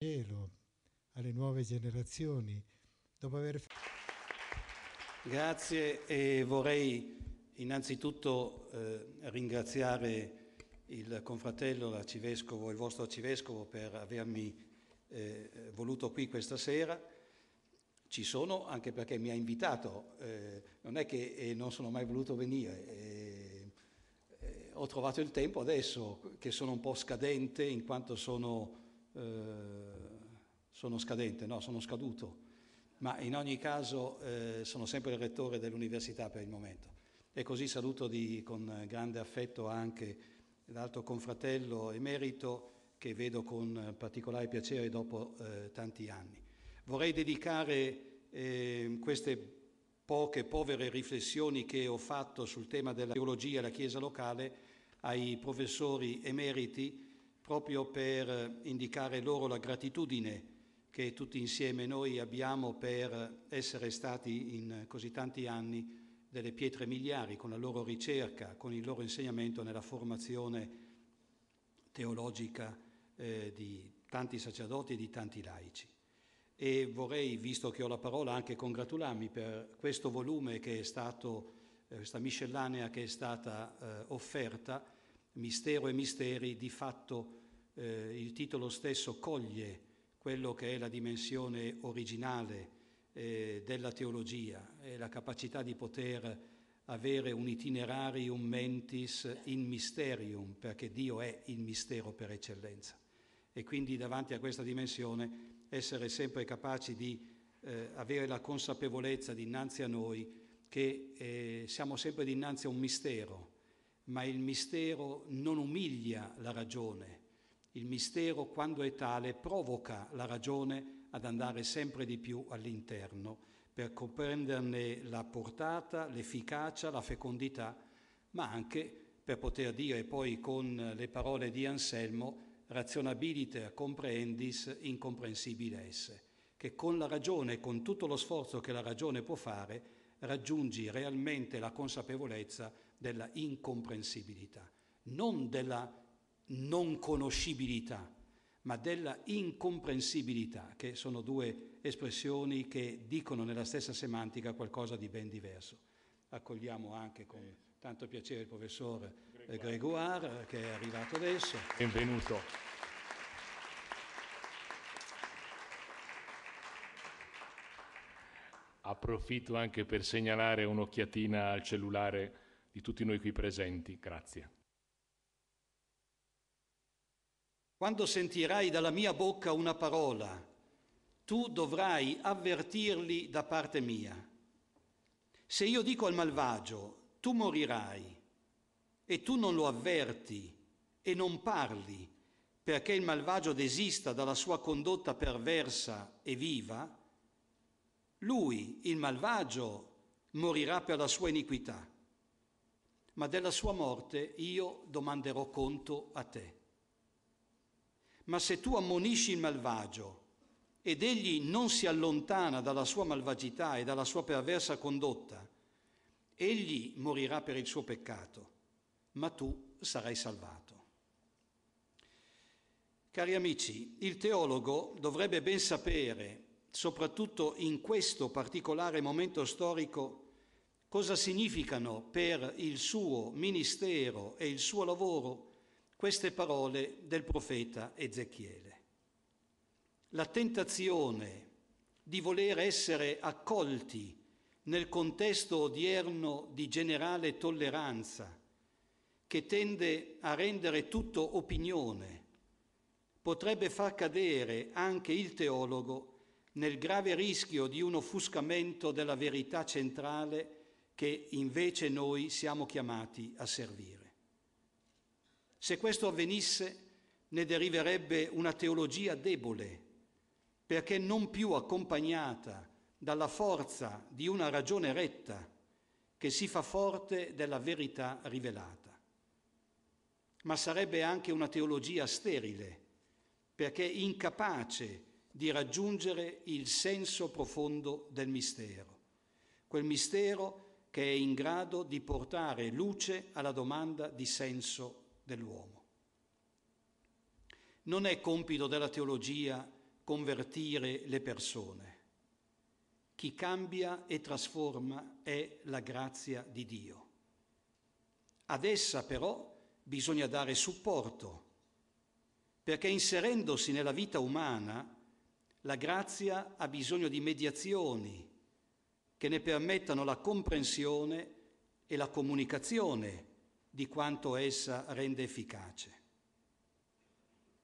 Vangelo alle nuove generazioni. Dopo aver Grazie e vorrei innanzitutto eh, ringraziare il confratello, l'arcivescovo, il vostro arcivescovo per avermi eh, voluto qui questa sera. Ci sono anche perché mi ha invitato, eh, non è che eh, non sono mai voluto venire. Eh, eh, ho trovato il tempo adesso che sono un po' scadente in quanto sono eh, sono scadente, no, sono scaduto, ma in ogni caso eh, sono sempre il rettore dell'università per il momento. E così saluto di, con grande affetto anche l'altro confratello emerito che vedo con particolare piacere dopo eh, tanti anni. Vorrei dedicare ehm, queste poche povere riflessioni che ho fatto sul tema della teologia e la Chiesa locale ai professori emeriti proprio per indicare loro la gratitudine che tutti insieme noi abbiamo per essere stati in così tanti anni delle pietre miliari con la loro ricerca, con il loro insegnamento nella formazione teologica eh, di tanti sacerdoti e di tanti laici. E vorrei, visto che ho la parola, anche congratularmi per questo volume che è stato, eh, questa miscellanea che è stata eh, offerta, Mistero e Misteri, di fatto eh, il titolo stesso coglie quello che è la dimensione originale eh, della teologia e la capacità di poter avere un itinerarium mentis in mysterium, perché Dio è il mistero per eccellenza. E quindi davanti a questa dimensione essere sempre capaci di eh, avere la consapevolezza dinanzi a noi che eh, siamo sempre dinanzi a un mistero, ma il mistero non umilia la ragione, il mistero, quando è tale, provoca la ragione ad andare sempre di più all'interno per comprenderne la portata, l'efficacia, la fecondità, ma anche per poter dire poi con le parole di Anselmo razionabiliter comprehendis incomprensibile esse, che con la ragione, con tutto lo sforzo che la ragione può fare, raggiungi realmente la consapevolezza della incomprensibilità, non della non conoscibilità, ma della incomprensibilità, che sono due espressioni che dicono nella stessa semantica qualcosa di ben diverso. Accogliamo anche con tanto piacere il professor Gregoire, che è arrivato adesso. Benvenuto. Approfitto anche per segnalare un'occhiatina al cellulare di tutti noi qui presenti. Grazie. Quando sentirai dalla mia bocca una parola, tu dovrai avvertirli da parte mia. Se io dico al malvagio, tu morirai, e tu non lo avverti e non parli, perché il malvagio desista dalla sua condotta perversa e viva, lui, il malvagio, morirà per la sua iniquità, ma della sua morte io domanderò conto a te. Ma se tu ammonisci il malvagio ed egli non si allontana dalla sua malvagità e dalla sua perversa condotta, egli morirà per il suo peccato, ma tu sarai salvato. Cari amici, il teologo dovrebbe ben sapere, soprattutto in questo particolare momento storico, cosa significano per il suo ministero e il suo lavoro queste parole del profeta Ezechiele. La tentazione di voler essere accolti nel contesto odierno di generale tolleranza, che tende a rendere tutto opinione, potrebbe far cadere anche il teologo nel grave rischio di un offuscamento della verità centrale che invece noi siamo chiamati a servire. Se questo avvenisse, ne deriverebbe una teologia debole, perché non più accompagnata dalla forza di una ragione retta che si fa forte della verità rivelata. Ma sarebbe anche una teologia sterile, perché incapace di raggiungere il senso profondo del mistero, quel mistero che è in grado di portare luce alla domanda di senso dell'uomo. Non è compito della teologia convertire le persone. Chi cambia e trasforma è la grazia di Dio. Ad essa però bisogna dare supporto, perché inserendosi nella vita umana, la grazia ha bisogno di mediazioni che ne permettano la comprensione e la comunicazione di quanto essa rende efficace.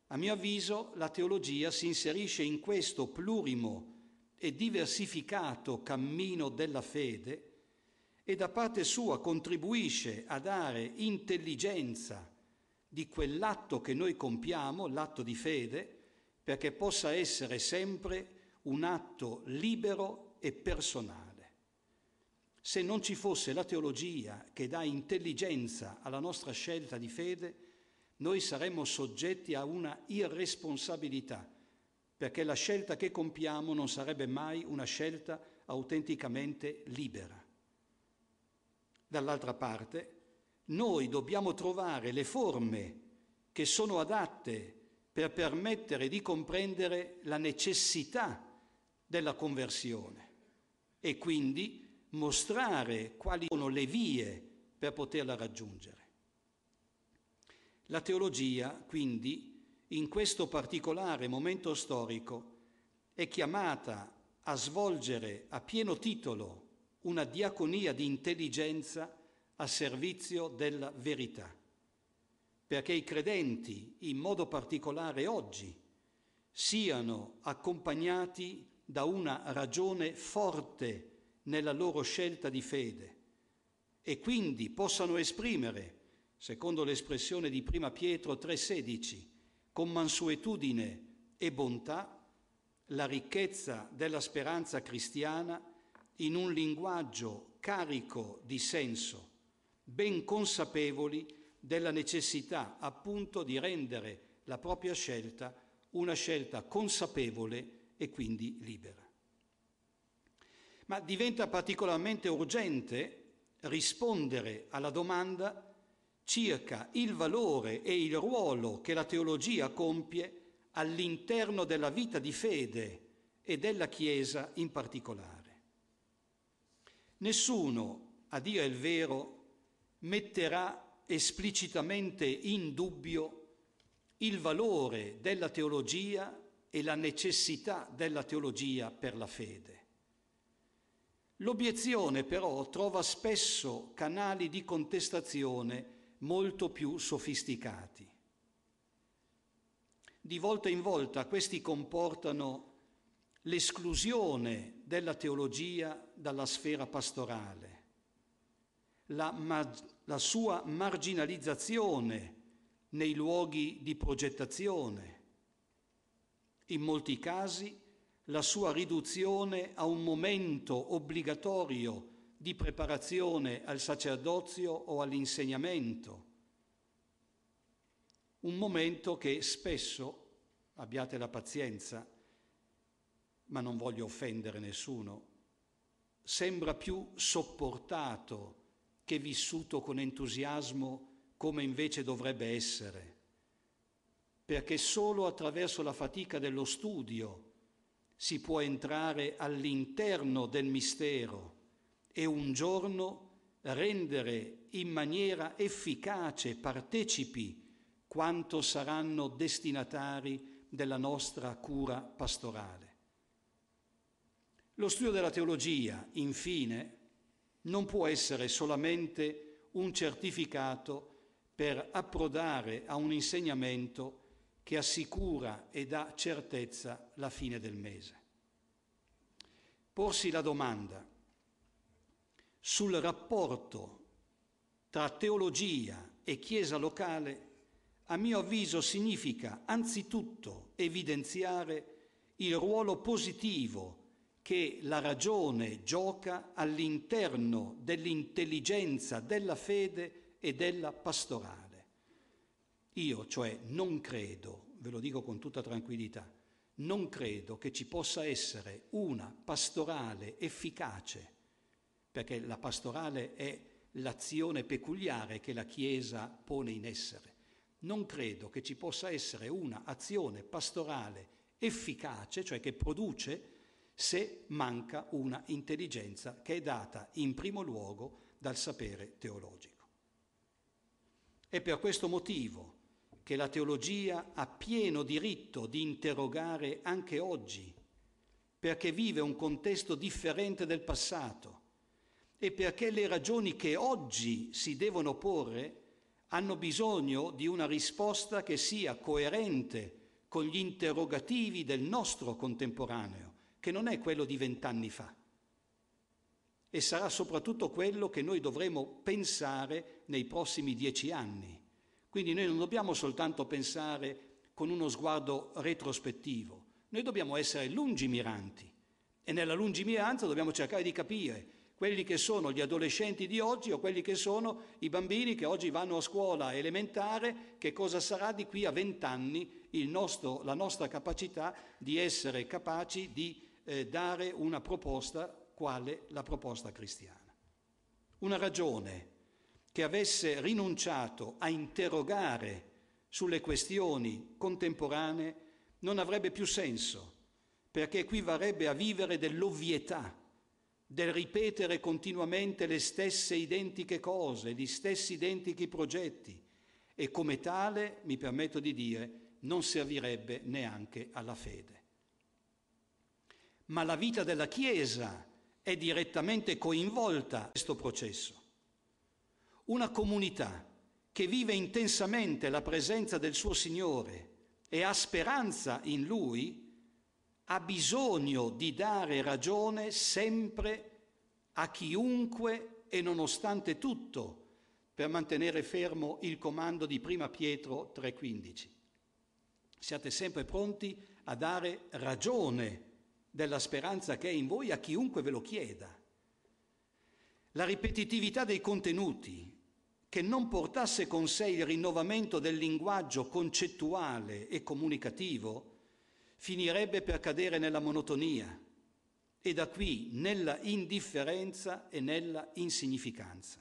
A mio avviso la teologia si inserisce in questo plurimo e diversificato cammino della fede e da parte sua contribuisce a dare intelligenza di quell'atto che noi compiamo, l'atto di fede, perché possa essere sempre un atto libero e personale. Se non ci fosse la teologia che dà intelligenza alla nostra scelta di fede, noi saremmo soggetti a una irresponsabilità, perché la scelta che compiamo non sarebbe mai una scelta autenticamente libera. Dall'altra parte, noi dobbiamo trovare le forme che sono adatte per permettere di comprendere la necessità della conversione e quindi mostrare quali sono le vie per poterla raggiungere. La teologia, quindi, in questo particolare momento storico, è chiamata a svolgere a pieno titolo una diaconia di intelligenza a servizio della verità, perché i credenti, in modo particolare oggi, siano accompagnati da una ragione forte nella loro scelta di fede e quindi possano esprimere, secondo l'espressione di prima Pietro 3:16, con mansuetudine e bontà, la ricchezza della speranza cristiana in un linguaggio carico di senso, ben consapevoli della necessità appunto di rendere la propria scelta una scelta consapevole e quindi libera. Ma diventa particolarmente urgente rispondere alla domanda circa il valore e il ruolo che la teologia compie all'interno della vita di fede e della Chiesa in particolare. Nessuno, a dire il vero, metterà esplicitamente in dubbio il valore della teologia e la necessità della teologia per la fede. L'obiezione però trova spesso canali di contestazione molto più sofisticati. Di volta in volta questi comportano l'esclusione della teologia dalla sfera pastorale, la, mar- la sua marginalizzazione nei luoghi di progettazione, in molti casi la sua riduzione a un momento obbligatorio di preparazione al sacerdozio o all'insegnamento, un momento che spesso, abbiate la pazienza, ma non voglio offendere nessuno, sembra più sopportato che vissuto con entusiasmo come invece dovrebbe essere, perché solo attraverso la fatica dello studio si può entrare all'interno del mistero e un giorno rendere in maniera efficace partecipi quanto saranno destinatari della nostra cura pastorale. Lo studio della teologia, infine, non può essere solamente un certificato per approdare a un insegnamento che assicura e dà certezza la fine del mese. Porsi la domanda sul rapporto tra teologia e Chiesa locale, a mio avviso significa anzitutto evidenziare il ruolo positivo che la ragione gioca all'interno dell'intelligenza della fede e della pastorale. Io, cioè, non credo, ve lo dico con tutta tranquillità, non credo che ci possa essere una pastorale efficace, perché la pastorale è l'azione peculiare che la Chiesa pone in essere. Non credo che ci possa essere una azione pastorale efficace, cioè che produce, se manca una intelligenza che è data in primo luogo dal sapere teologico. È per questo motivo che la teologia ha pieno diritto di interrogare anche oggi, perché vive un contesto differente del passato e perché le ragioni che oggi si devono porre hanno bisogno di una risposta che sia coerente con gli interrogativi del nostro contemporaneo, che non è quello di vent'anni fa. E sarà soprattutto quello che noi dovremo pensare nei prossimi dieci anni quindi noi non dobbiamo soltanto pensare con uno sguardo retrospettivo, noi dobbiamo essere lungimiranti e nella lungimiranza dobbiamo cercare di capire quelli che sono gli adolescenti di oggi o quelli che sono i bambini che oggi vanno a scuola elementare, che cosa sarà di qui a vent'anni la nostra capacità di essere capaci di eh, dare una proposta quale la proposta cristiana. Una ragione che avesse rinunciato a interrogare sulle questioni contemporanee non avrebbe più senso, perché equivarebbe a vivere dell'ovvietà, del ripetere continuamente le stesse identiche cose, gli stessi identici progetti e come tale, mi permetto di dire, non servirebbe neanche alla fede. Ma la vita della Chiesa è direttamente coinvolta in questo processo. Una comunità che vive intensamente la presenza del suo Signore e ha speranza in Lui, ha bisogno di dare ragione sempre a chiunque e nonostante tutto per mantenere fermo il comando di Prima Pietro 3:15. Siate sempre pronti a dare ragione della speranza che è in voi a chiunque ve lo chieda. La ripetitività dei contenuti, che non portasse con sé il rinnovamento del linguaggio concettuale e comunicativo, finirebbe per cadere nella monotonia e da qui nella indifferenza e nella insignificanza.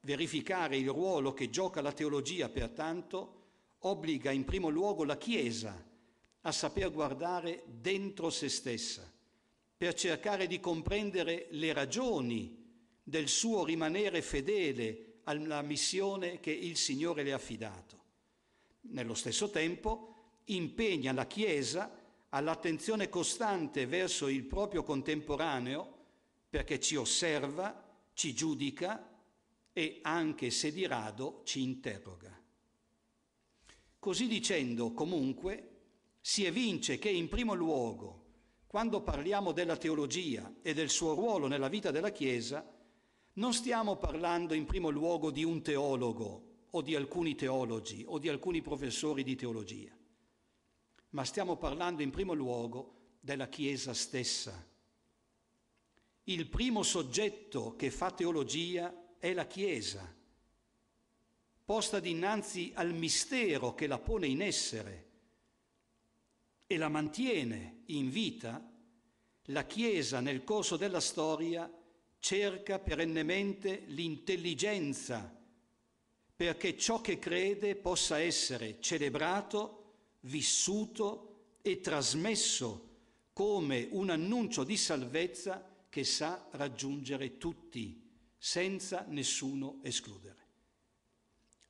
Verificare il ruolo che gioca la teologia, pertanto, obbliga in primo luogo la Chiesa a saper guardare dentro se stessa, per cercare di comprendere le ragioni del suo rimanere fedele alla missione che il Signore le ha affidato. Nello stesso tempo impegna la Chiesa all'attenzione costante verso il proprio contemporaneo perché ci osserva, ci giudica e anche se di rado ci interroga. Così dicendo, comunque, si evince che in primo luogo, quando parliamo della teologia e del suo ruolo nella vita della Chiesa, non stiamo parlando in primo luogo di un teologo o di alcuni teologi o di alcuni professori di teologia, ma stiamo parlando in primo luogo della Chiesa stessa. Il primo soggetto che fa teologia è la Chiesa, posta dinanzi al mistero che la pone in essere e la mantiene in vita, la Chiesa nel corso della storia è cerca perennemente l'intelligenza perché ciò che crede possa essere celebrato, vissuto e trasmesso come un annuncio di salvezza che sa raggiungere tutti, senza nessuno escludere.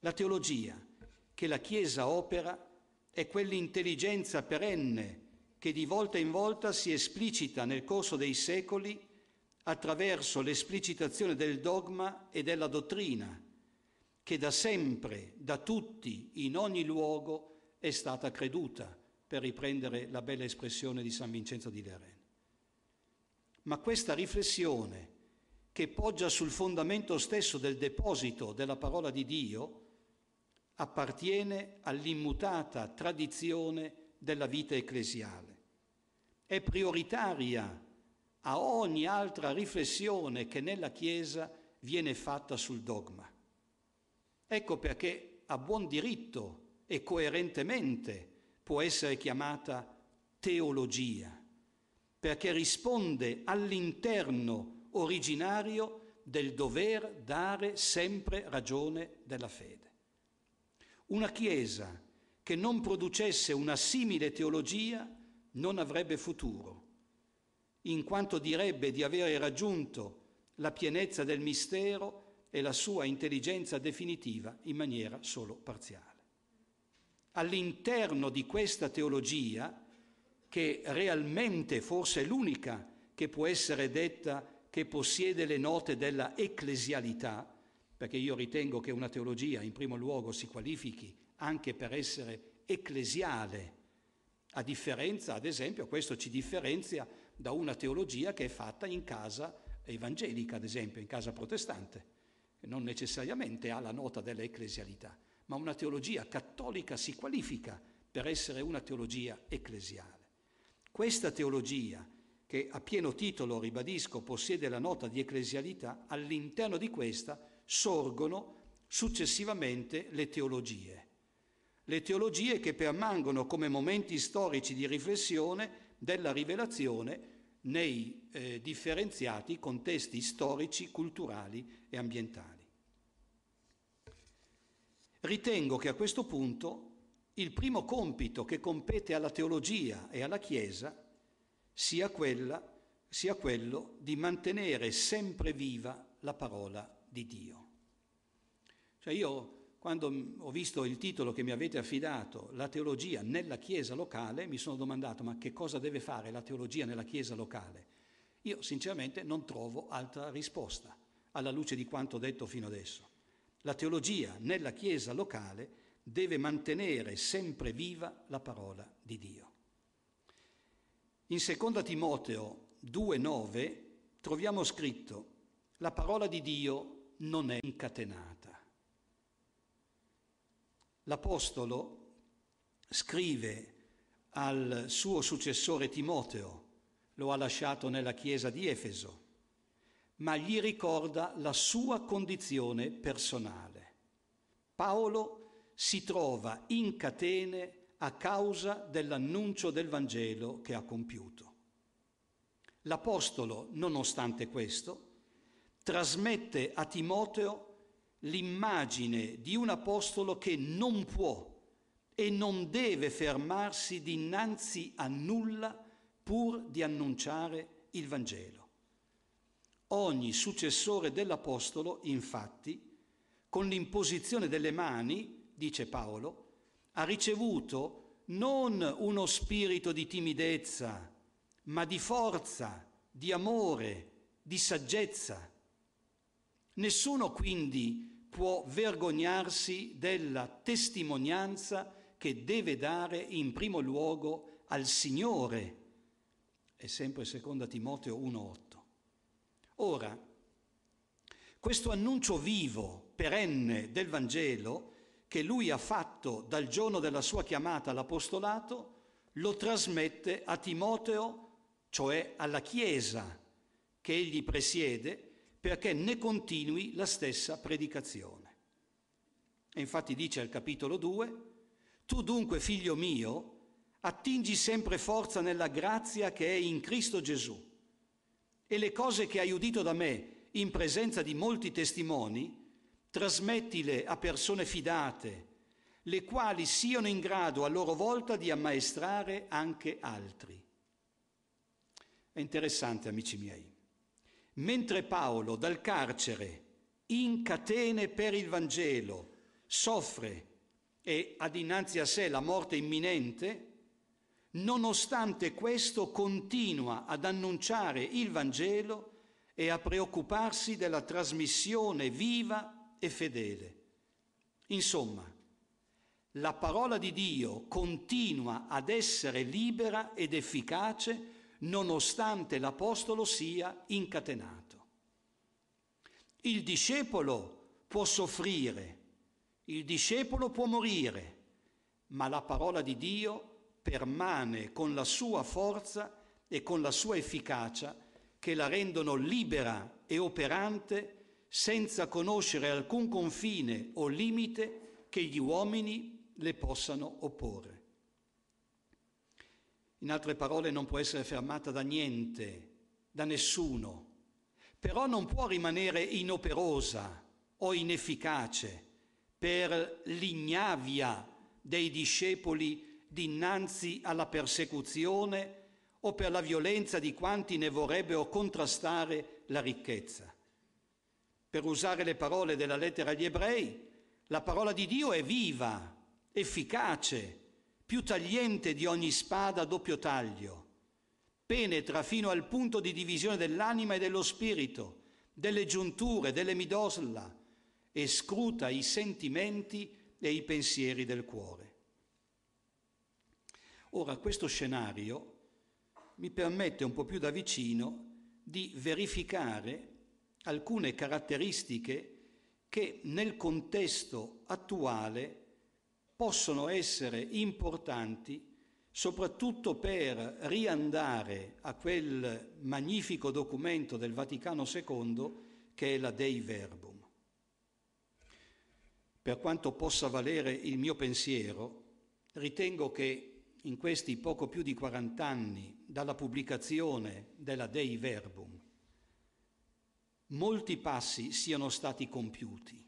La teologia che la Chiesa opera è quell'intelligenza perenne che di volta in volta si esplicita nel corso dei secoli attraverso l'esplicitazione del dogma e della dottrina, che da sempre, da tutti, in ogni luogo, è stata creduta, per riprendere la bella espressione di San Vincenzo di Lerena. Ma questa riflessione, che poggia sul fondamento stesso del deposito della parola di Dio, appartiene all'immutata tradizione della vita ecclesiale. È prioritaria a ogni altra riflessione che nella Chiesa viene fatta sul dogma. Ecco perché a buon diritto e coerentemente può essere chiamata teologia, perché risponde all'interno originario del dover dare sempre ragione della fede. Una Chiesa che non producesse una simile teologia non avrebbe futuro in quanto direbbe di avere raggiunto la pienezza del mistero e la sua intelligenza definitiva in maniera solo parziale. All'interno di questa teologia, che realmente forse è l'unica che può essere detta che possiede le note della ecclesialità, perché io ritengo che una teologia in primo luogo si qualifichi anche per essere ecclesiale, a differenza, ad esempio, questo ci differenzia da una teologia che è fatta in casa evangelica, ad esempio, in casa protestante, che non necessariamente ha la nota dell'ecclesialità, ma una teologia cattolica si qualifica per essere una teologia ecclesiale. Questa teologia, che a pieno titolo, ribadisco, possiede la nota di ecclesialità, all'interno di questa sorgono successivamente le teologie. Le teologie che permangono come momenti storici di riflessione della rivelazione nei eh, differenziati contesti storici, culturali e ambientali. Ritengo che a questo punto il primo compito che compete alla teologia e alla Chiesa sia, quella, sia quello di mantenere sempre viva la parola di Dio. Cioè io quando mm, ho visto il titolo che mi avete affidato, La teologia nella Chiesa locale, mi sono domandato ma che cosa deve fare la teologia nella Chiesa locale? Io sinceramente non trovo altra risposta alla luce di quanto detto fino adesso. La teologia nella Chiesa locale deve mantenere sempre viva la parola di Dio. In seconda Timoteo 2.9 troviamo scritto, la parola di Dio non è incatenata l'Apostolo scrive al suo successore Timoteo, lo ha lasciato nella chiesa di Efeso, ma gli ricorda la sua condizione personale. Paolo si trova in catene a causa dell'annuncio del Vangelo che ha compiuto. L'Apostolo, nonostante questo, trasmette a Timoteo l'immagine di un apostolo che non può e non deve fermarsi dinanzi a nulla pur di annunciare il Vangelo. Ogni successore dell'Apostolo, infatti, con l'imposizione delle mani, dice Paolo, ha ricevuto non uno spirito di timidezza, ma di forza, di amore, di saggezza. Nessuno quindi può vergognarsi della testimonianza che deve dare in primo luogo al Signore. È sempre seconda Timoteo 1.8. Ora, questo annuncio vivo, perenne del Vangelo, che lui ha fatto dal giorno della sua chiamata all'apostolato, lo trasmette a Timoteo, cioè alla Chiesa che egli presiede, perché ne continui la stessa predicazione. E infatti dice al capitolo 2, tu dunque, figlio mio, attingi sempre forza nella grazia che è in Cristo Gesù. E le cose che hai udito da me in presenza di molti testimoni, trasmettile a persone fidate, le quali siano in grado a loro volta di ammaestrare anche altri. È interessante, amici miei. Mentre Paolo dal carcere, in catene per il Vangelo, soffre e ha dinanzi a sé la morte imminente, nonostante questo continua ad annunciare il Vangelo e a preoccuparsi della trasmissione viva e fedele. Insomma, la parola di Dio continua ad essere libera ed efficace nonostante l'apostolo sia incatenato. Il discepolo può soffrire, il discepolo può morire, ma la parola di Dio permane con la sua forza e con la sua efficacia che la rendono libera e operante senza conoscere alcun confine o limite che gli uomini le possano opporre. In altre parole, non può essere fermata da niente, da nessuno, però non può rimanere inoperosa o inefficace per l'ignavia dei discepoli dinanzi alla persecuzione o per la violenza di quanti ne vorrebbero contrastare la ricchezza. Per usare le parole della lettera agli ebrei, la parola di Dio è viva, efficace, più tagliente di ogni spada a doppio taglio. Penetra fino al punto di divisione dell'anima e dello spirito, delle giunture, delle midosla, e scruta i sentimenti e i pensieri del cuore. Ora, questo scenario mi permette un po' più da vicino di verificare alcune caratteristiche che nel contesto attuale possono essere importanti soprattutto per riandare a quel magnifico documento del Vaticano II che è la Dei Verbum. Per quanto possa valere il mio pensiero, ritengo che in questi poco più di 40 anni dalla pubblicazione della Dei Verbum molti passi siano stati compiuti,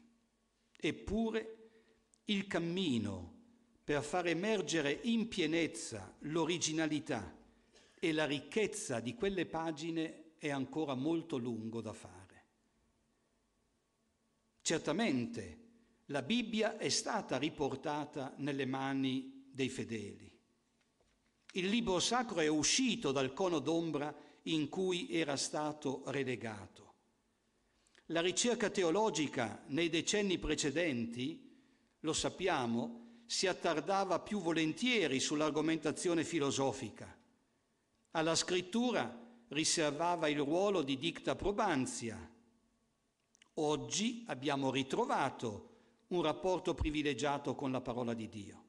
eppure il cammino per far emergere in pienezza l'originalità e la ricchezza di quelle pagine è ancora molto lungo da fare. Certamente la Bibbia è stata riportata nelle mani dei fedeli. Il libro sacro è uscito dal cono d'ombra in cui era stato relegato. La ricerca teologica nei decenni precedenti lo sappiamo, si attardava più volentieri sull'argomentazione filosofica. Alla scrittura riservava il ruolo di dicta probanzia. Oggi abbiamo ritrovato un rapporto privilegiato con la parola di Dio.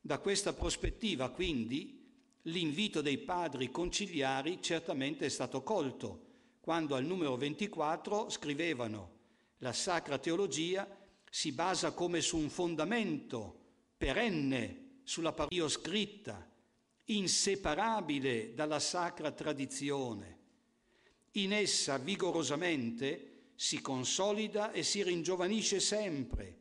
Da questa prospettiva, quindi, l'invito dei padri conciliari certamente è stato colto, quando al numero 24 scrivevano la sacra teologia si basa come su un fondamento perenne, sulla parola scritta, inseparabile dalla sacra tradizione. In essa vigorosamente si consolida e si ringiovanisce sempre,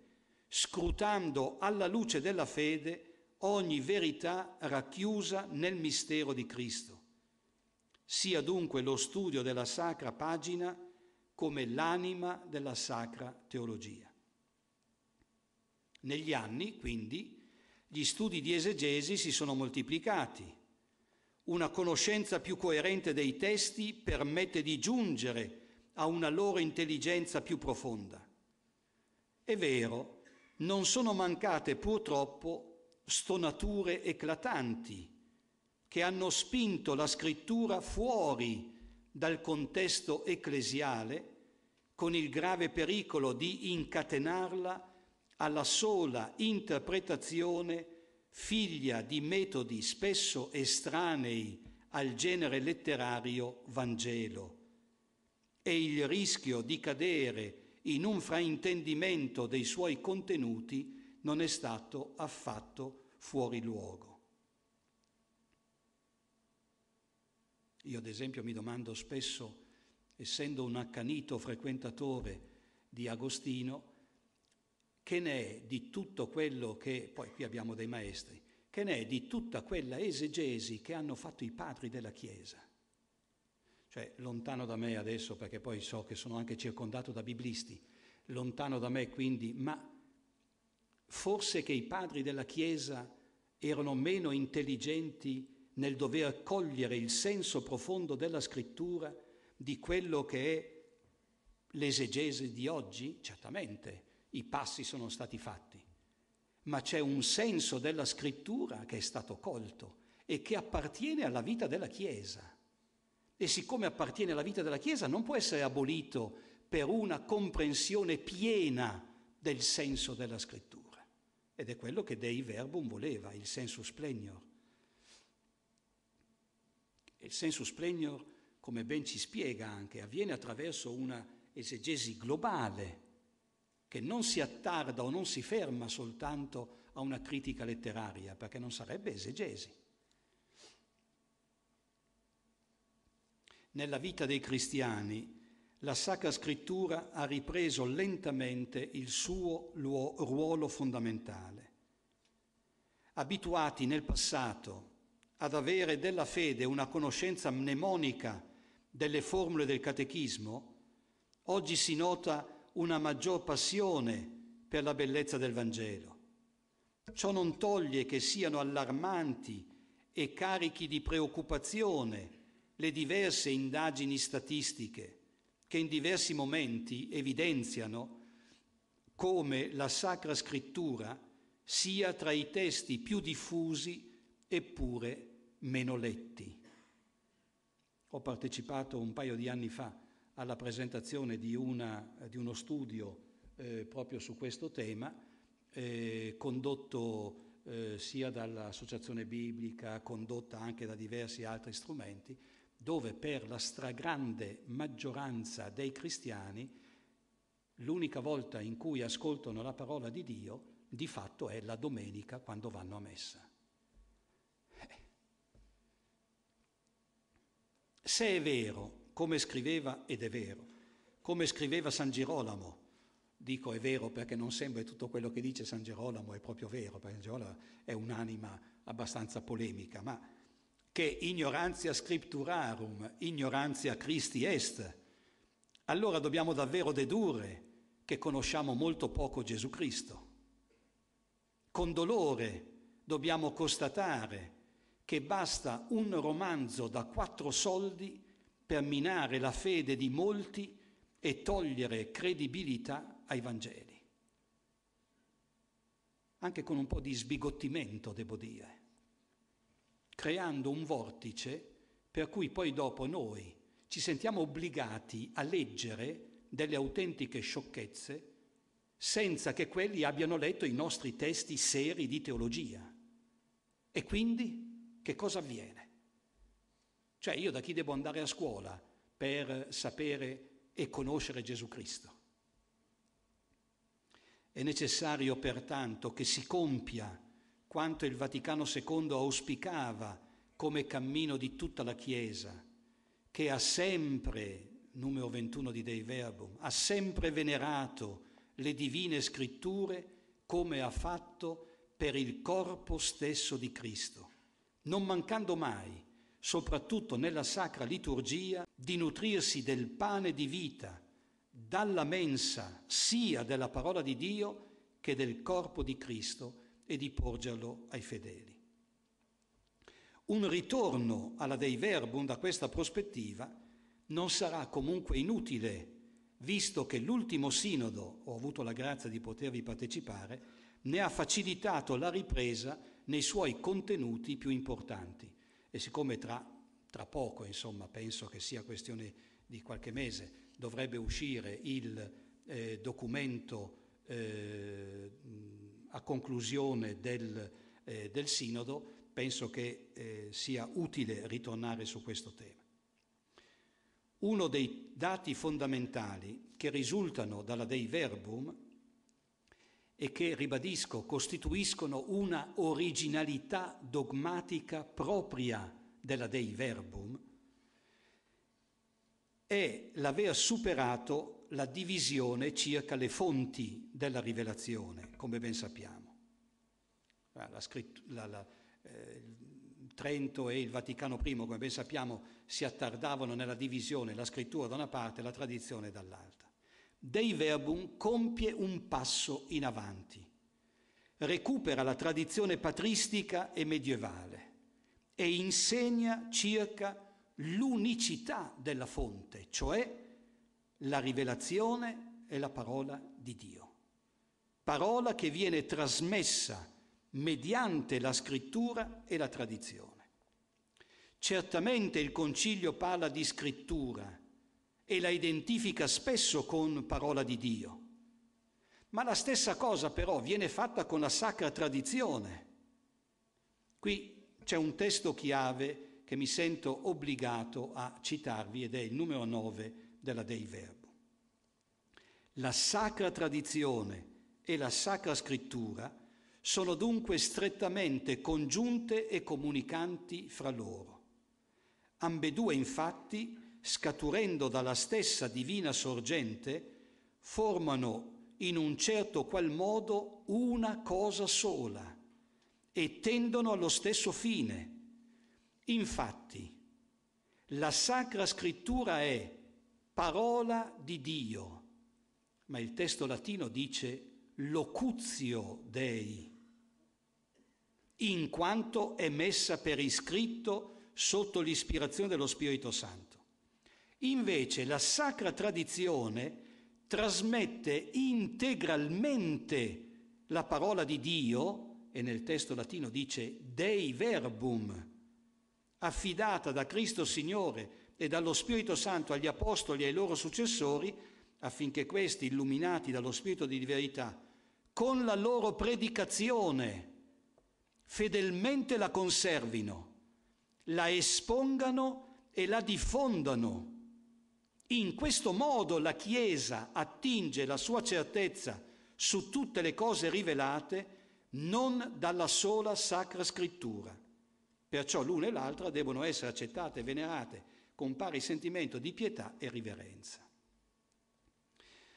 scrutando alla luce della fede ogni verità racchiusa nel mistero di Cristo. Sia dunque lo studio della sacra pagina come l'anima della sacra teologia. Negli anni, quindi, gli studi di esegesi si sono moltiplicati. Una conoscenza più coerente dei testi permette di giungere a una loro intelligenza più profonda. È vero, non sono mancate purtroppo stonature eclatanti che hanno spinto la scrittura fuori dal contesto ecclesiale con il grave pericolo di incatenarla alla sola interpretazione figlia di metodi spesso estranei al genere letterario Vangelo e il rischio di cadere in un fraintendimento dei suoi contenuti non è stato affatto fuori luogo. Io ad esempio mi domando spesso, essendo un accanito frequentatore di Agostino, che ne è di tutto quello che, poi qui abbiamo dei maestri, che ne è di tutta quella esegesi che hanno fatto i padri della Chiesa? Cioè, lontano da me adesso, perché poi so che sono anche circondato da biblisti, lontano da me quindi, ma forse che i padri della Chiesa erano meno intelligenti nel dover cogliere il senso profondo della scrittura di quello che è l'esegese di oggi? Certamente, i passi sono stati fatti, ma c'è un senso della scrittura che è stato colto e che appartiene alla vita della Chiesa. E siccome appartiene alla vita della Chiesa non può essere abolito per una comprensione piena del senso della scrittura. Ed è quello che Dei Verbum voleva, il sensus plenior. Il sensus plenior, come ben ci spiega anche, avviene attraverso una esegesi globale che non si attarda o non si ferma soltanto a una critica letteraria, perché non sarebbe esegesi. Nella vita dei cristiani la Sacra Scrittura ha ripreso lentamente il suo ruolo fondamentale. Abituati nel passato ad avere della fede una conoscenza mnemonica delle formule del catechismo, oggi si nota una maggior passione per la bellezza del Vangelo. Ciò non toglie che siano allarmanti e carichi di preoccupazione le diverse indagini statistiche che in diversi momenti evidenziano come la Sacra Scrittura sia tra i testi più diffusi eppure meno letti. Ho partecipato un paio di anni fa a alla presentazione di, una, di uno studio eh, proprio su questo tema, eh, condotto eh, sia dall'Associazione Biblica, condotta anche da diversi altri strumenti, dove per la stragrande maggioranza dei cristiani l'unica volta in cui ascoltano la parola di Dio di fatto è la domenica quando vanno a messa. Eh. Se è vero come scriveva, ed è vero, come scriveva San Girolamo, dico è vero perché non sembra tutto quello che dice San Girolamo è proprio vero, perché San Girolamo è un'anima abbastanza polemica, ma che ignoranzia scripturarum, ignoranzia Christi est, allora dobbiamo davvero dedurre che conosciamo molto poco Gesù Cristo. Con dolore dobbiamo constatare che basta un romanzo da quattro soldi per minare la fede di molti e togliere credibilità ai Vangeli. Anche con un po' di sbigottimento, devo dire, creando un vortice per cui poi dopo noi ci sentiamo obbligati a leggere delle autentiche sciocchezze senza che quelli abbiano letto i nostri testi seri di teologia. E quindi che cosa avviene? Cioè io da chi devo andare a scuola per sapere e conoscere Gesù Cristo? È necessario pertanto che si compia quanto il Vaticano II auspicava come cammino di tutta la Chiesa, che ha sempre, numero 21 di Dei Verbum, ha sempre venerato le divine scritture come ha fatto per il corpo stesso di Cristo, non mancando mai soprattutto nella sacra liturgia, di nutrirsi del pane di vita, dalla mensa sia della parola di Dio che del corpo di Cristo e di porgerlo ai fedeli. Un ritorno alla Dei Verbum da questa prospettiva non sarà comunque inutile, visto che l'ultimo sinodo, ho avuto la grazia di potervi partecipare, ne ha facilitato la ripresa nei suoi contenuti più importanti e siccome tra, tra poco, insomma, penso che sia questione di qualche mese, dovrebbe uscire il eh, documento eh, a conclusione del, eh, del, sinodo, penso che eh, sia utile ritornare su questo tema. Uno dei dati fondamentali che risultano dalla Dei Verbum e che, ribadisco, costituiscono una originalità dogmatica propria della Dei Verbum, è l'aver superato la divisione circa le fonti della rivelazione, come ben sappiamo. La scritt- la, la, eh, Trento e il Vaticano I, come ben sappiamo, si attardavano nella divisione, la scrittura da una parte e la tradizione dall'altra. Dei Verbum compie un passo in avanti, recupera la tradizione patristica e medievale e insegna circa l'unicità della fonte, cioè la rivelazione e la parola di Dio. Parola che viene trasmessa mediante la scrittura e la tradizione. Certamente il concilio parla di scrittura, e la identifica spesso con parola di Dio. Ma la stessa cosa però viene fatta con la sacra tradizione. Qui c'è un testo chiave che mi sento obbligato a citarvi ed è il numero 9 della Dei Verbo. La sacra tradizione e la sacra scrittura sono dunque strettamente congiunte e comunicanti fra loro. Ambedue infatti scaturendo dalla stessa divina sorgente, formano in un certo qual modo una cosa sola e tendono allo stesso fine. Infatti, la Sacra Scrittura è parola di Dio, ma il testo latino dice locutio Dei, in quanto è messa per iscritto sotto l'ispirazione dello Spirito Santo. Invece la sacra tradizione trasmette integralmente la parola di Dio, e nel testo latino dice Dei verbum, affidata da Cristo Signore e dallo Spirito Santo agli Apostoli e ai loro successori, affinché questi, illuminati dallo Spirito di verità, con la loro predicazione fedelmente la conservino, la espongano e la diffondano in questo modo la Chiesa attinge la sua certezza su tutte le cose rivelate non dalla sola Sacra Scrittura. Perciò l'una e l'altra devono essere accettate e venerate con pari sentimento di pietà e riverenza.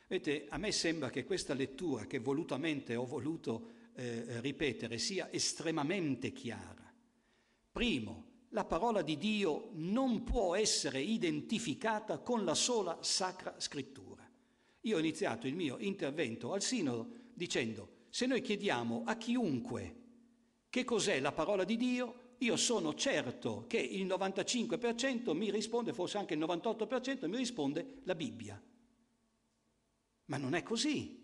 Vedete, a me sembra che questa lettura che volutamente ho voluto eh, ripetere sia estremamente chiara. Primo, la parola di Dio non può essere identificata con la sola sacra scrittura. Io ho iniziato il mio intervento al Sinodo dicendo, se noi chiediamo a chiunque che cos'è la parola di Dio, io sono certo che il 95% mi risponde, forse anche il 98% mi risponde la Bibbia. Ma non è così.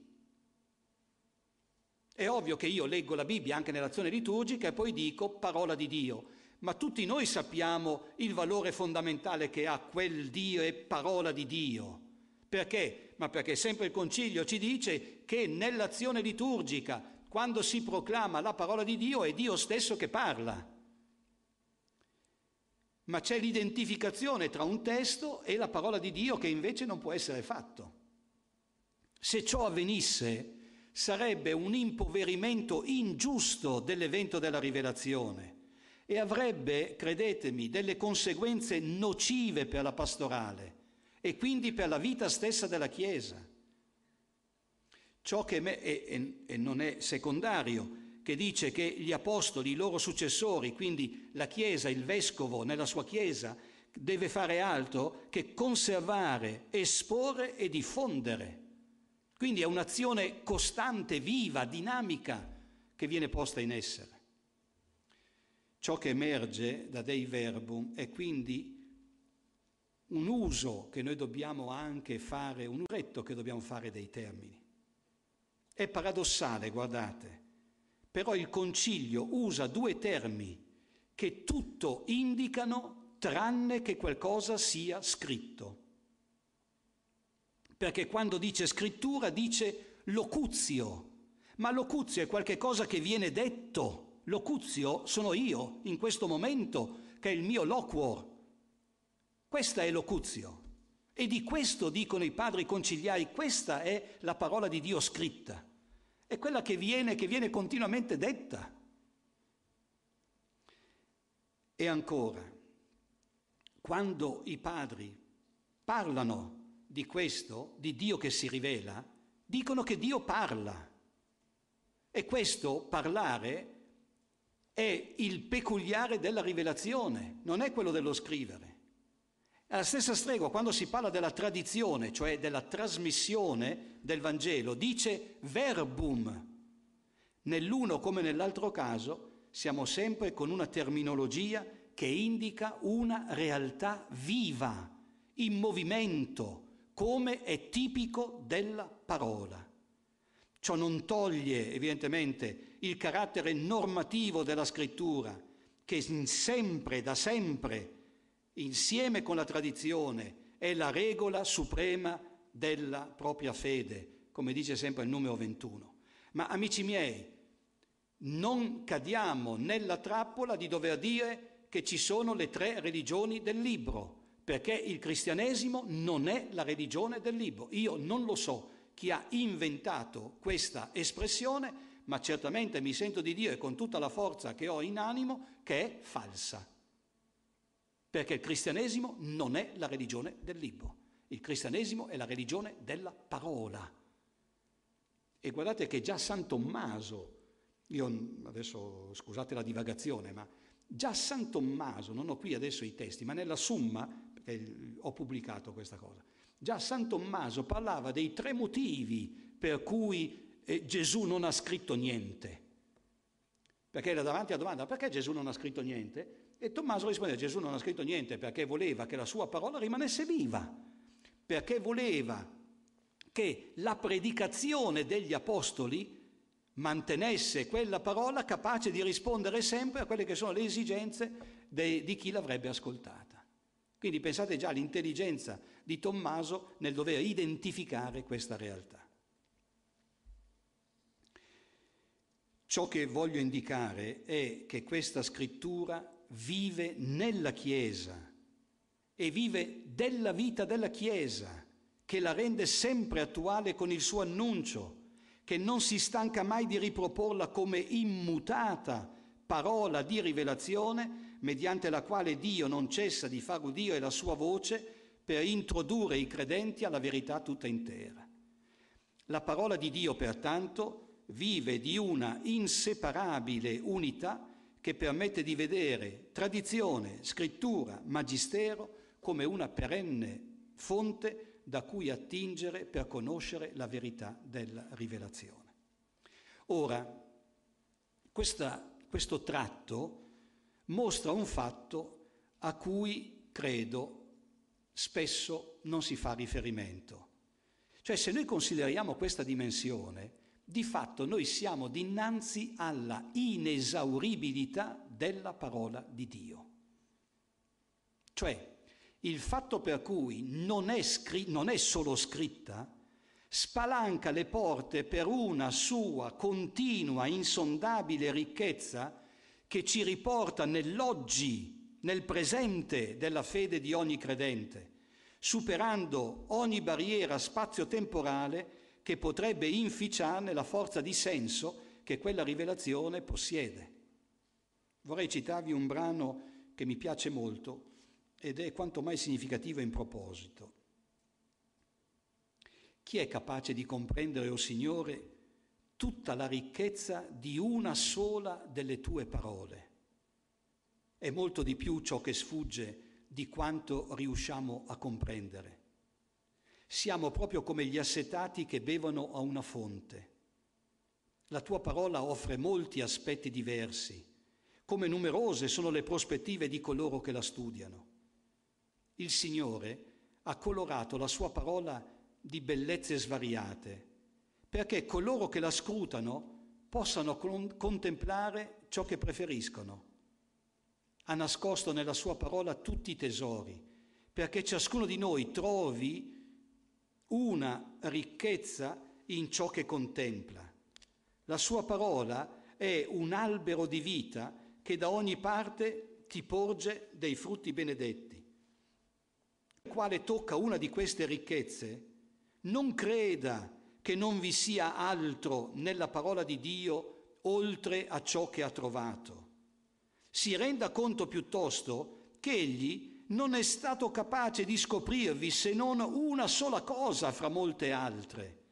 È ovvio che io leggo la Bibbia anche nell'azione liturgica e poi dico parola di Dio ma tutti noi sappiamo il valore fondamentale che ha quel Dio e parola di Dio. Perché? Ma perché sempre il Concilio ci dice che nell'azione liturgica, quando si proclama la parola di Dio, è Dio stesso che parla. Ma c'è l'identificazione tra un testo e la parola di Dio che invece non può essere fatto. Se ciò avvenisse, sarebbe un impoverimento ingiusto dell'evento della rivelazione e avrebbe, credetemi, delle conseguenze nocive per la pastorale e quindi per la vita stessa della Chiesa. Ciò che me, e, e non è secondario, che dice che gli apostoli, i loro successori, quindi la Chiesa, il Vescovo nella sua Chiesa, deve fare altro che conservare, esporre e diffondere. Quindi è un'azione costante, viva, dinamica che viene posta in essere. Ciò che emerge da Dei Verbum è quindi un uso che noi dobbiamo anche fare, un retto che dobbiamo fare dei termini. È paradossale, guardate, però il concilio usa due termini che tutto indicano tranne che qualcosa sia scritto. Perché quando dice scrittura dice locuzio, ma locuzio è qualcosa che viene detto, Locuzio sono io in questo momento, che è il mio loquor. Questa è locuzio. E di questo dicono i padri conciliari, questa è la parola di Dio scritta. È quella che viene, che viene continuamente detta. E ancora, quando i padri parlano di questo, di Dio che si rivela, dicono che Dio parla. E questo parlare è il peculiare della rivelazione, non è quello dello scrivere. Alla stessa stregua, quando si parla della tradizione, cioè della trasmissione del Vangelo, dice verbum. Nell'uno come nell'altro caso siamo sempre con una terminologia che indica una realtà viva, in movimento, come è tipico della parola. Ciò non toglie evidentemente il carattere normativo della scrittura, che sempre, da sempre, insieme con la tradizione, è la regola suprema della propria fede, come dice sempre il numero 21. Ma amici miei, non cadiamo nella trappola di dover dire che ci sono le tre religioni del libro, perché il cristianesimo non è la religione del libro. Io non lo so chi ha inventato questa espressione, ma certamente mi sento di dire con tutta la forza che ho in animo che è falsa. Perché il cristianesimo non è la religione del libro, il cristianesimo è la religione della parola. E guardate che già San Tommaso, io adesso scusate la divagazione, ma già San Tommaso, non ho qui adesso i testi, ma nella Summa eh, ho pubblicato questa cosa, già San Tommaso parlava dei tre motivi per cui e Gesù non ha scritto niente. Perché era davanti alla domanda perché Gesù non ha scritto niente? E Tommaso risponde, Gesù non ha scritto niente perché voleva che la sua parola rimanesse viva, perché voleva che la predicazione degli apostoli mantenesse quella parola capace di rispondere sempre a quelle che sono le esigenze de, di chi l'avrebbe ascoltata. Quindi pensate già all'intelligenza di Tommaso nel dover identificare questa realtà. Ciò che voglio indicare è che questa scrittura vive nella Chiesa e vive della vita della Chiesa, che la rende sempre attuale con il suo annuncio, che non si stanca mai di riproporla come immutata parola di rivelazione, mediante la quale Dio non cessa di far udire la sua voce per introdurre i credenti alla verità tutta intera. La parola di Dio, pertanto, vive di una inseparabile unità che permette di vedere tradizione, scrittura, magistero come una perenne fonte da cui attingere per conoscere la verità della rivelazione. Ora, questa, questo tratto mostra un fatto a cui credo spesso non si fa riferimento. Cioè se noi consideriamo questa dimensione, di fatto noi siamo dinanzi alla inesauribilità della parola di Dio. Cioè, il fatto per cui non è, scri- non è solo scritta, spalanca le porte per una sua continua, insondabile ricchezza che ci riporta nell'oggi, nel presente della fede di ogni credente, superando ogni barriera spazio-temporale che potrebbe inficiarne la forza di senso che quella rivelazione possiede. Vorrei citarvi un brano che mi piace molto ed è quanto mai significativo in proposito. Chi è capace di comprendere, o oh Signore, tutta la ricchezza di una sola delle tue parole? È molto di più ciò che sfugge di quanto riusciamo a comprendere. Siamo proprio come gli assetati che bevono a una fonte. La tua parola offre molti aspetti diversi, come numerose sono le prospettive di coloro che la studiano. Il Signore ha colorato la sua parola di bellezze svariate, perché coloro che la scrutano possano con- contemplare ciò che preferiscono. Ha nascosto nella sua parola tutti i tesori, perché ciascuno di noi trovi una ricchezza in ciò che contempla. La sua parola è un albero di vita che da ogni parte ti porge dei frutti benedetti. Quale tocca una di queste ricchezze, non creda che non vi sia altro nella parola di Dio oltre a ciò che ha trovato. Si renda conto piuttosto che egli non è stato capace di scoprirvi se non una sola cosa fra molte altre.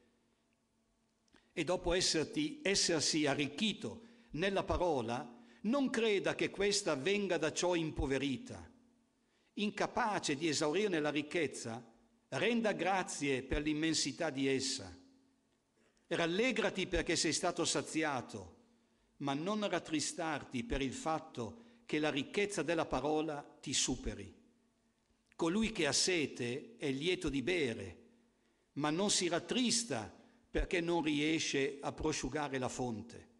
E dopo esserti, essersi arricchito nella parola, non creda che questa venga da ciò impoverita. Incapace di esaurirne la ricchezza, renda grazie per l'immensità di essa. Rallegrati perché sei stato saziato, ma non rattristarti per il fatto che la ricchezza della parola ti superi. Colui che ha sete è lieto di bere, ma non si rattrista perché non riesce a prosciugare la fonte.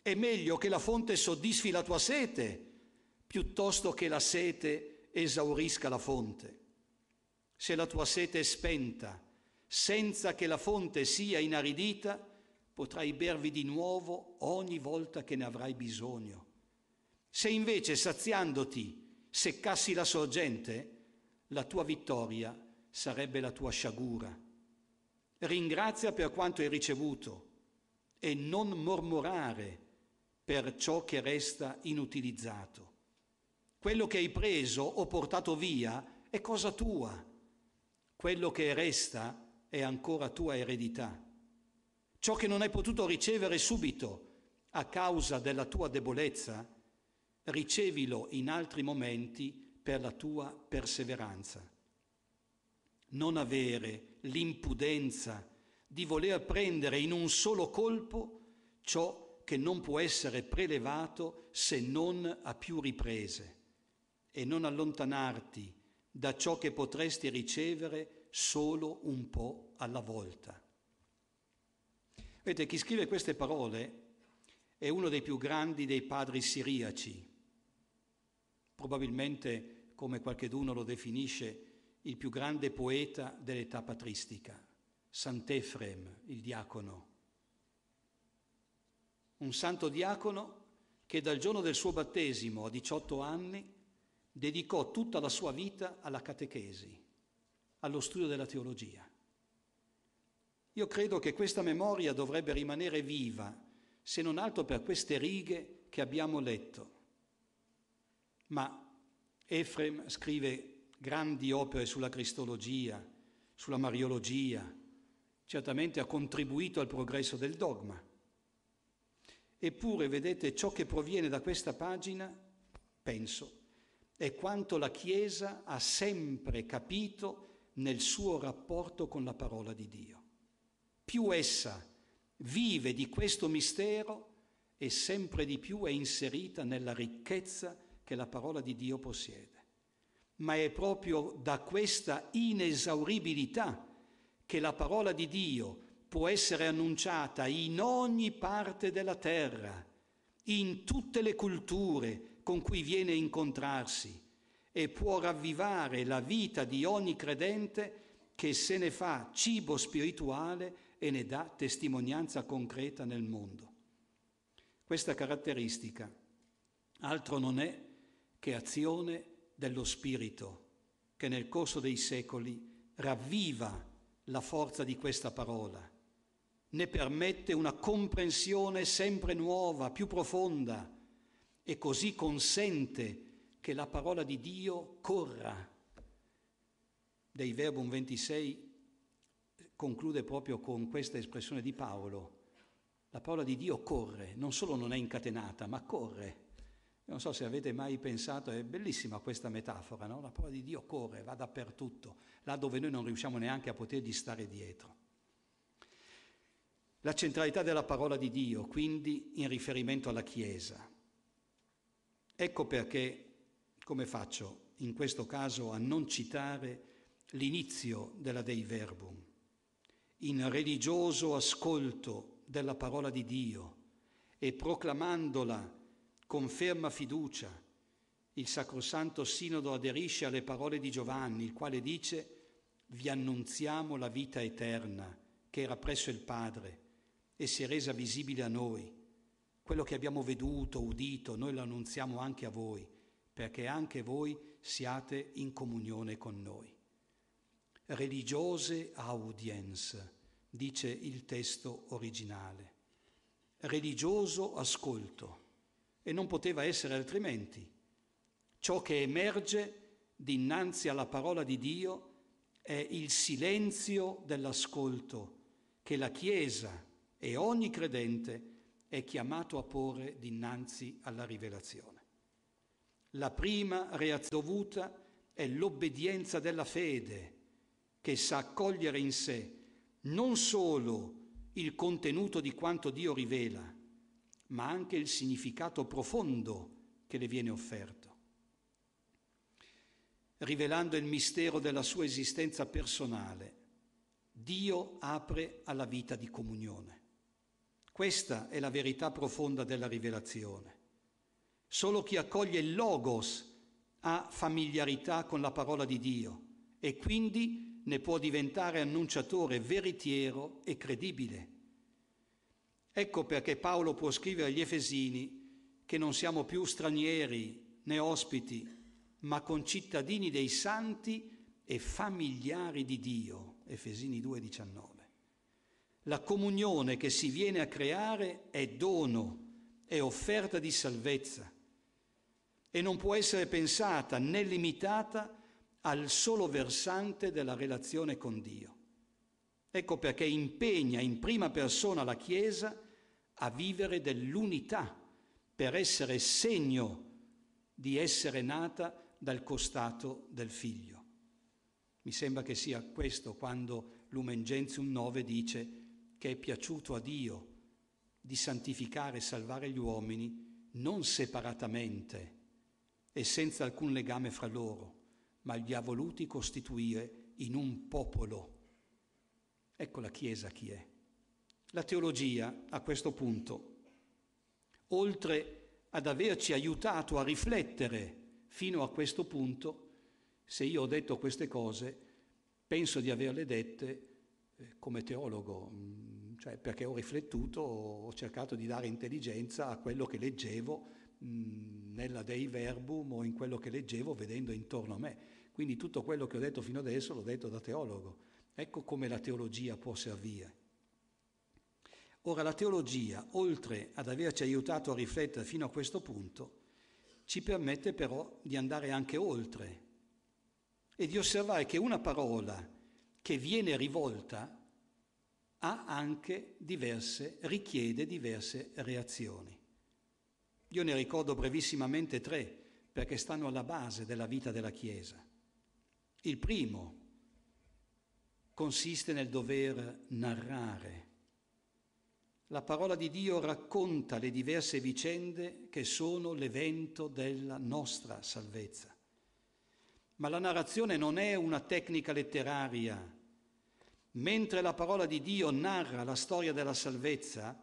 È meglio che la fonte soddisfi la tua sete piuttosto che la sete esaurisca la fonte. Se la tua sete è spenta, senza che la fonte sia inaridita, potrai bervi di nuovo ogni volta che ne avrai bisogno. Se invece saziandoti seccassi la sorgente, la tua vittoria sarebbe la tua sciagura. Ringrazia per quanto hai ricevuto e non mormorare per ciò che resta inutilizzato. Quello che hai preso o portato via è cosa tua, quello che resta è ancora tua eredità. Ciò che non hai potuto ricevere subito a causa della tua debolezza, ricevilo in altri momenti per la tua perseveranza. Non avere l'impudenza di voler prendere in un solo colpo ciò che non può essere prelevato se non a più riprese e non allontanarti da ciò che potresti ricevere solo un po' alla volta. Vedete, chi scrive queste parole è uno dei più grandi dei padri siriaci, probabilmente come qualcheduno lo definisce, il più grande poeta dell'età patristica, Sant'Efrem, il diacono. Un santo diacono che dal giorno del suo battesimo a 18 anni dedicò tutta la sua vita alla catechesi, allo studio della teologia. Io credo che questa memoria dovrebbe rimanere viva, se non altro per queste righe che abbiamo letto. Ma Efrem scrive grandi opere sulla cristologia, sulla mariologia, certamente ha contribuito al progresso del dogma. Eppure, vedete, ciò che proviene da questa pagina, penso, è quanto la Chiesa ha sempre capito nel suo rapporto con la parola di Dio. Più essa vive di questo mistero e sempre di più è inserita nella ricchezza che la parola di Dio possiede. Ma è proprio da questa inesauribilità che la parola di Dio può essere annunciata in ogni parte della terra, in tutte le culture con cui viene a incontrarsi e può ravvivare la vita di ogni credente che se ne fa cibo spirituale e ne dà testimonianza concreta nel mondo. Questa caratteristica altro non è che azione dello Spirito, che nel corso dei secoli ravviva la forza di questa parola, ne permette una comprensione sempre nuova, più profonda, e così consente che la parola di Dio corra. Dei Verbum 26 eh, conclude proprio con questa espressione di Paolo. La parola di Dio corre, non solo non è incatenata, ma corre. Non so se avete mai pensato, è bellissima questa metafora, no? la parola di Dio corre, va dappertutto, là dove noi non riusciamo neanche a potergli stare dietro. La centralità della parola di Dio, quindi, in riferimento alla Chiesa. Ecco perché, come faccio in questo caso a non citare l'inizio della Dei Verbum, in religioso ascolto della parola di Dio e proclamandola con ferma fiducia. Il Sacrosanto Sinodo aderisce alle parole di Giovanni, il quale dice vi annunziamo la vita eterna che era presso il Padre e si è resa visibile a noi. Quello che abbiamo veduto, udito, noi lo annunziamo anche a voi, perché anche voi siate in comunione con noi. Religiose audience, dice il testo originale. Religioso ascolto e non poteva essere altrimenti. Ciò che emerge dinanzi alla parola di Dio è il silenzio dell'ascolto che la Chiesa e ogni credente è chiamato a porre dinanzi alla rivelazione. La prima reazione dovuta è l'obbedienza della fede che sa accogliere in sé non solo il contenuto di quanto Dio rivela, ma anche il significato profondo che le viene offerto. Rivelando il mistero della sua esistenza personale, Dio apre alla vita di comunione. Questa è la verità profonda della rivelazione. Solo chi accoglie il Logos ha familiarità con la parola di Dio e quindi ne può diventare annunciatore veritiero e credibile. Ecco perché Paolo può scrivere agli Efesini che non siamo più stranieri né ospiti, ma concittadini dei santi e familiari di Dio. Efesini 2,19. La comunione che si viene a creare è dono, è offerta di salvezza e non può essere pensata né limitata al solo versante della relazione con Dio. Ecco perché impegna in prima persona la Chiesa a vivere dell'unità per essere segno di essere nata dal costato del figlio. Mi sembra che sia questo quando Lumen Gentium 9 dice che è piaciuto a Dio di santificare e salvare gli uomini non separatamente e senza alcun legame fra loro, ma li ha voluti costituire in un popolo. Ecco la Chiesa chi è. La teologia a questo punto, oltre ad averci aiutato a riflettere fino a questo punto, se io ho detto queste cose, penso di averle dette eh, come teologo, mm, cioè perché ho riflettuto, ho cercato di dare intelligenza a quello che leggevo mm, nella Dei Verbum o in quello che leggevo vedendo intorno a me. Quindi tutto quello che ho detto fino adesso l'ho detto da teologo. Ecco come la teologia può servire. Ora la teologia, oltre ad averci aiutato a riflettere fino a questo punto, ci permette però di andare anche oltre e di osservare che una parola che viene rivolta ha anche diverse, richiede diverse reazioni. Io ne ricordo brevissimamente tre perché stanno alla base della vita della Chiesa. Il primo consiste nel dover narrare la parola di Dio racconta le diverse vicende che sono l'evento della nostra salvezza. Ma la narrazione non è una tecnica letteraria. Mentre la parola di Dio narra la storia della salvezza,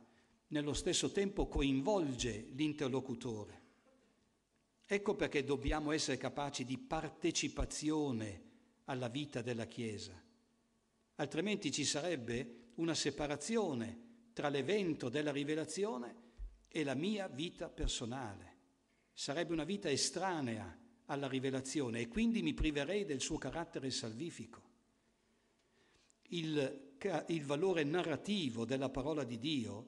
nello stesso tempo coinvolge l'interlocutore. Ecco perché dobbiamo essere capaci di partecipazione alla vita della Chiesa, altrimenti ci sarebbe una separazione tra l'evento della rivelazione e la mia vita personale. Sarebbe una vita estranea alla rivelazione e quindi mi priverei del suo carattere salvifico. Il, il valore narrativo della parola di Dio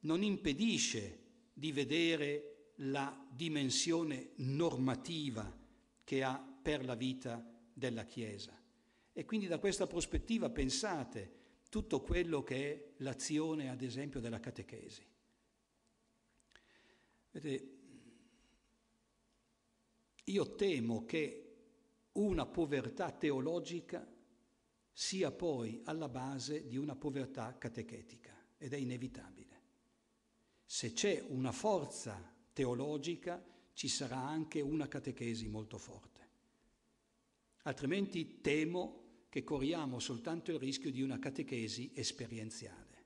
non impedisce di vedere la dimensione normativa che ha per la vita della Chiesa. E quindi da questa prospettiva pensate tutto quello che è l'azione, ad esempio, della catechesi. Vedete, io temo che una povertà teologica sia poi alla base di una povertà catechetica ed è inevitabile. Se c'è una forza teologica ci sarà anche una catechesi molto forte. Altrimenti temo che corriamo soltanto il rischio di una catechesi esperienziale.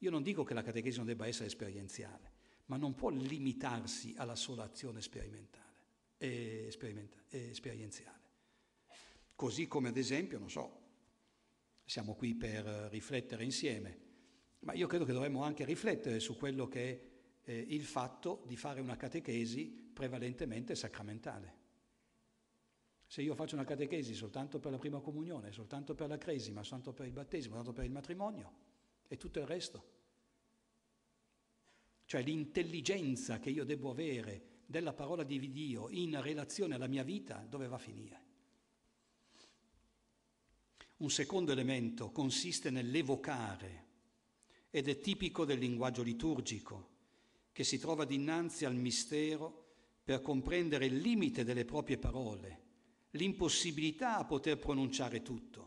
Io non dico che la catechesi non debba essere esperienziale, ma non può limitarsi alla sola azione sperimentale, eh, sperimenta, eh, esperienziale. Così come ad esempio, non so, siamo qui per riflettere insieme, ma io credo che dovremmo anche riflettere su quello che è eh, il fatto di fare una catechesi prevalentemente sacramentale. Se io faccio una catechesi soltanto per la prima comunione, soltanto per la cresima, soltanto per il battesimo, soltanto per il matrimonio e tutto il resto. Cioè l'intelligenza che io devo avere della parola di Dio in relazione alla mia vita, dove va a finire? Un secondo elemento consiste nell'evocare ed è tipico del linguaggio liturgico che si trova dinanzi al mistero per comprendere il limite delle proprie parole l'impossibilità a poter pronunciare tutto,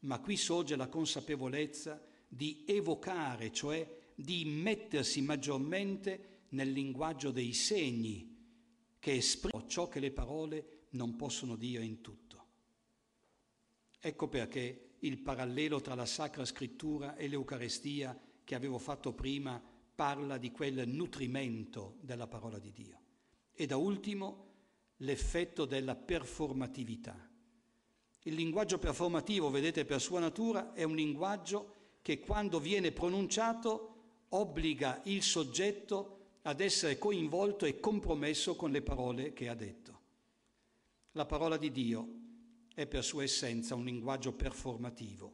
ma qui sorge la consapevolezza di evocare, cioè di mettersi maggiormente nel linguaggio dei segni che esprimono ciò che le parole non possono dire in tutto. Ecco perché il parallelo tra la Sacra Scrittura e l'Eucarestia che avevo fatto prima parla di quel nutrimento della parola di Dio. E da ultimo l'effetto della performatività. Il linguaggio performativo, vedete, per sua natura è un linguaggio che quando viene pronunciato obbliga il soggetto ad essere coinvolto e compromesso con le parole che ha detto. La parola di Dio è per sua essenza un linguaggio performativo.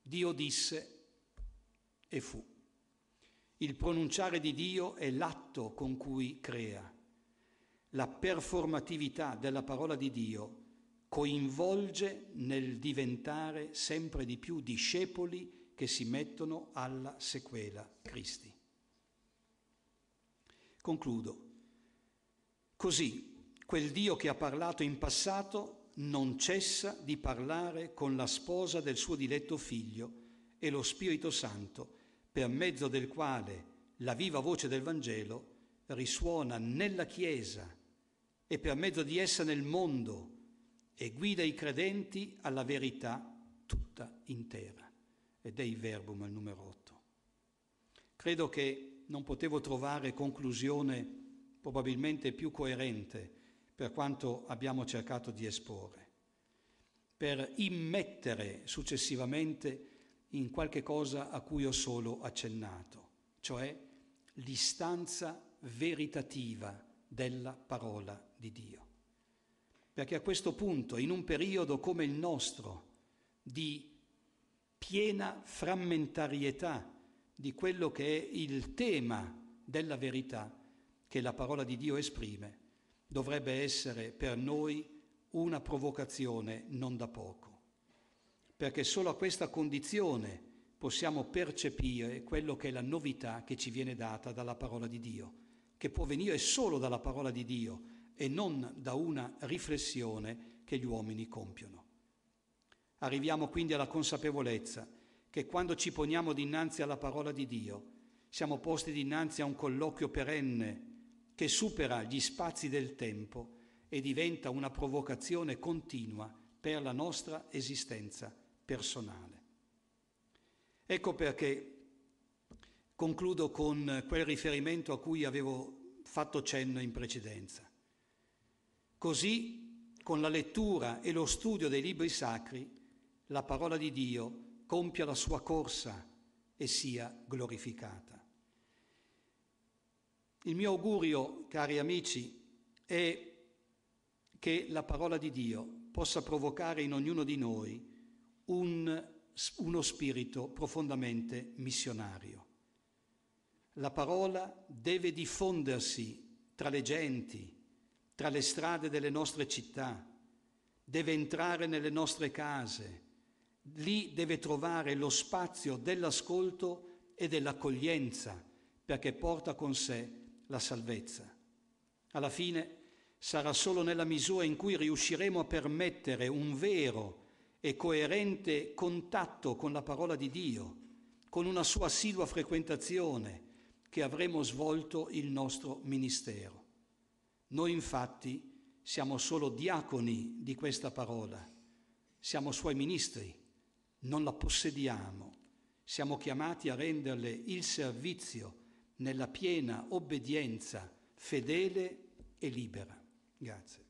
Dio disse e fu. Il pronunciare di Dio è l'atto con cui crea la performatività della parola di Dio coinvolge nel diventare sempre di più discepoli che si mettono alla sequela Cristi. Concludo. Così quel Dio che ha parlato in passato non cessa di parlare con la sposa del suo diletto figlio e lo Spirito Santo, per mezzo del quale la viva voce del Vangelo risuona nella Chiesa e per mezzo di essa nel mondo e guida i credenti alla verità tutta intera. Ed è il verbum al numero 8. Credo che non potevo trovare conclusione probabilmente più coerente per quanto abbiamo cercato di esporre, per immettere successivamente in qualche cosa a cui ho solo accennato, cioè l'istanza veritativa della parola di Dio. Perché a questo punto, in un periodo come il nostro, di piena frammentarietà di quello che è il tema della verità che la parola di Dio esprime, dovrebbe essere per noi una provocazione non da poco, perché solo a questa condizione possiamo percepire quello che è la novità che ci viene data dalla parola di Dio, che può venire solo dalla parola di Dio, e non da una riflessione che gli uomini compiono. Arriviamo quindi alla consapevolezza che quando ci poniamo dinanzi alla parola di Dio, siamo posti dinanzi a un colloquio perenne che supera gli spazi del tempo e diventa una provocazione continua per la nostra esistenza personale. Ecco perché concludo con quel riferimento a cui avevo fatto cenno in precedenza. Così, con la lettura e lo studio dei libri sacri, la parola di Dio compia la sua corsa e sia glorificata. Il mio augurio, cari amici, è che la parola di Dio possa provocare in ognuno di noi un, uno spirito profondamente missionario. La parola deve diffondersi tra le genti, tra le strade delle nostre città, deve entrare nelle nostre case, lì deve trovare lo spazio dell'ascolto e dell'accoglienza perché porta con sé la salvezza. Alla fine sarà solo nella misura in cui riusciremo a permettere un vero e coerente contatto con la parola di Dio, con una sua assidua frequentazione, che avremo svolto il nostro ministero. Noi infatti siamo solo diaconi di questa parola, siamo suoi ministri, non la possediamo, siamo chiamati a renderle il servizio nella piena obbedienza fedele e libera. Grazie.